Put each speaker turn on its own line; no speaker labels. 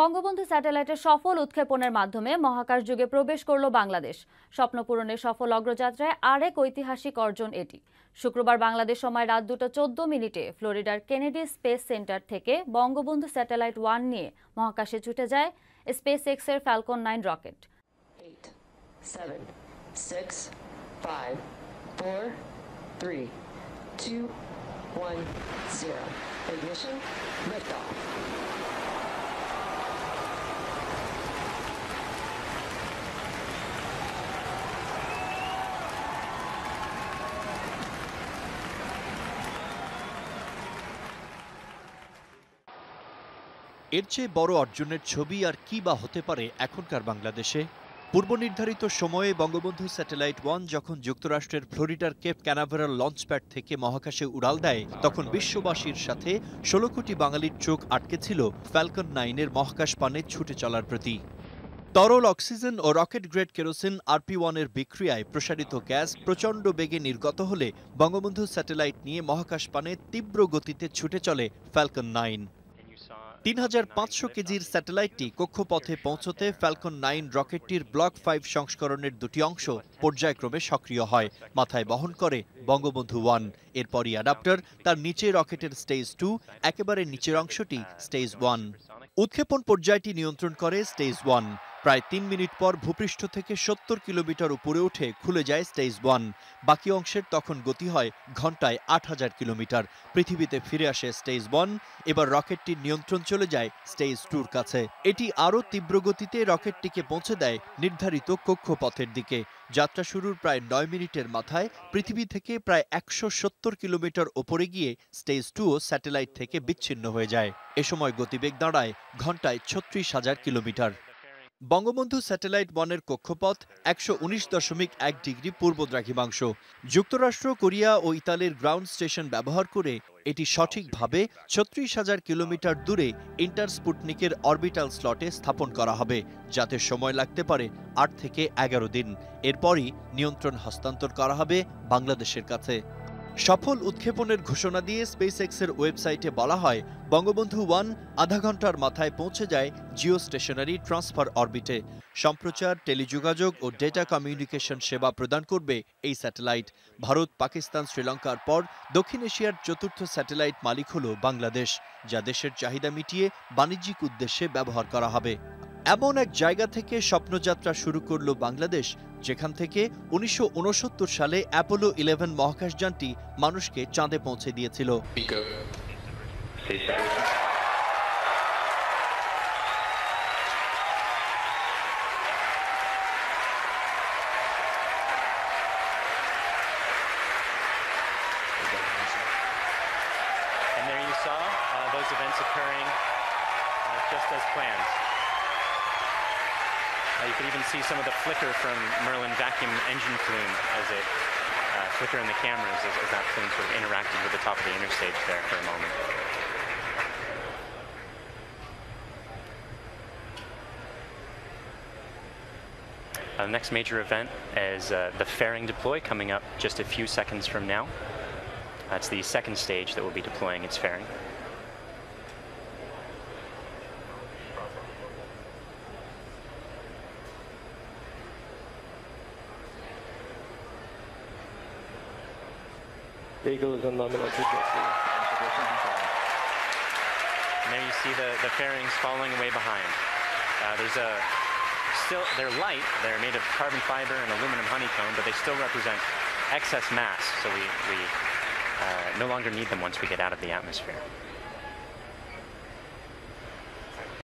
বঙ্গবন্ধু স্যাটেলাইটের সফল উৎক্ষেপণের মাধ্যমে মহাকাশ যুগে প্রবেশ করল বাংলাদেশ স্বপ্নপূরণের সফল অগ্রযাত্রায় আরেক ঐতিহাসিক অর্জন এটি শুক্রবার বাংলাদেশ সময় রাত দুটো চোদ্দ মিনিটে ফ্লোরিডার কেনেডি স্পেস সেন্টার থেকে বঙ্গবন্ধু স্যাটেলাইট ওয়ান নিয়ে মহাকাশে ছুটে যায় স্পেস এক্সের Falcon nine rocket
Ignition, liftoff.
এর চেয়ে বড় অর্জনের ছবি আর কি বা হতে পারে এখনকার বাংলাদেশে পূর্ব নির্ধারিত সময়ে বঙ্গবন্ধু স্যাটেলাইট ওয়ান যখন যুক্তরাষ্ট্রের ফ্লোরিডার কেপ ক্যানাভেরাল লঞ্চপ্যাড থেকে মহাকাশে উড়াল দেয় তখন বিশ্ববাসীর সাথে ষোলো কোটি বাঙালির চোখ আটকে ছিল ফ্যালকন নাইনের মহাকাশ পানে ছুটে চলার প্রতি তরল অক্সিজেন ও রকেট গ্রেড কেরোসিন আরপি ওয়ানের বিক্রিয়ায় প্রসারিত গ্যাস প্রচণ্ড বেগে নির্গত হলে বঙ্গবন্ধু স্যাটেলাইট নিয়ে মহাকাশ পানে তীব্র গতিতে ছুটে চলে ফ্যালকন নাইন 3500 কেজির স্যাটেলাইটটি কক্ষপথে পৌঁছতে ফ্যালকন নাইন রকেটটির ব্লক ফাইভ সংস্করণের দুটি অংশ পর্যায়ক্রমে সক্রিয় হয় মাথায় বহন করে বঙ্গবন্ধু ওয়ান এরপরই অ্যাডাপ্টার তার নিচে রকেটের স্টেজ টু একেবারে নিচের অংশটি স্টেজ ওয়ান উৎক্ষেপণ পর্যায়টি নিয়ন্ত্রণ করে স্টেজ ওয়ান প্রায় তিন মিনিট পর ভূপৃষ্ঠ থেকে সত্তর কিলোমিটার উপরে উঠে খুলে যায় স্টেজ ওয়ান বাকি অংশের তখন গতি হয় ঘন্টায় আট হাজার কিলোমিটার পৃথিবীতে ফিরে আসে স্টেজ ওয়ান এবার রকেটটির নিয়ন্ত্রণ চলে যায় স্টেজ টুর কাছে এটি আরও তীব্র গতিতে রকেটটিকে পৌঁছে দেয় নির্ধারিত কক্ষপথের দিকে যাত্রা শুরুর প্রায় নয় মিনিটের মাথায় পৃথিবী থেকে প্রায় একশো সত্তর কিলোমিটার ওপরে গিয়ে স্টেজ টুও স্যাটেলাইট থেকে বিচ্ছিন্ন হয়ে যায় এ সময় গতিবেগ দাঁড়ায় ঘন্টায় ছত্রিশ হাজার কিলোমিটার বঙ্গবন্ধু স্যাটেলাইট বনের কক্ষপথ একশো দশমিক এক ডিগ্রি পূর্ব দ্রাঘিমাংশ যুক্তরাষ্ট্র কোরিয়া ও ইতালির গ্রাউন্ড স্টেশন ব্যবহার করে এটি সঠিকভাবে ছত্রিশ হাজার কিলোমিটার দূরে ইন্টারস্পুটনিকের অরবিটাল স্লটে স্থাপন করা হবে যাতে সময় লাগতে পারে আট থেকে এগারো দিন এরপরই নিয়ন্ত্রণ হস্তান্তর করা হবে বাংলাদেশের কাছে সফল উৎক্ষেপণের ঘোষণা দিয়ে স্পেস এক্সের ওয়েবসাইটে বলা হয় বঙ্গবন্ধু ওয়ান আধা ঘন্টার মাথায় পৌঁছে যায় জিও স্টেশনারি ট্রান্সফার অরবিটে সম্প্রচার টেলিযোগাযোগ ও ডেটা কমিউনিকেশন সেবা প্রদান করবে এই স্যাটেলাইট ভারত পাকিস্তান শ্রীলঙ্কার পর দক্ষিণ এশিয়ার চতুর্থ স্যাটেলাইট মালিক হল বাংলাদেশ যা দেশের চাহিদা মিটিয়ে বাণিজ্যিক উদ্দেশ্যে ব্যবহার করা হবে এমন এক জায়গা থেকে স্বপ্নযাত্রা শুরু করল বাংলাদেশ যেখান থেকে উনিশশো সালে অ্যাপোলো ইলেভেন মহাকাশযানটি মানুষকে চাঁদে পৌঁছে দিয়েছিল uh,
those events occurring uh, just as planned. you can even see some of the flicker from Merlin vacuum engine plume as it uh, flicker in the cameras as, as that plume sort of interacted with the top of the interstage there for a moment. Uh, the next major event is uh, the fairing deploy coming up just a few seconds from now. That's the second stage that will be deploying its fairing.
Eagles and there you
see the, the fairings falling away behind. Uh, there's a still, they're light, they're made of carbon fiber and aluminum honeycomb, but they still represent excess mass, so we, we uh, no longer need them once we get out of the atmosphere.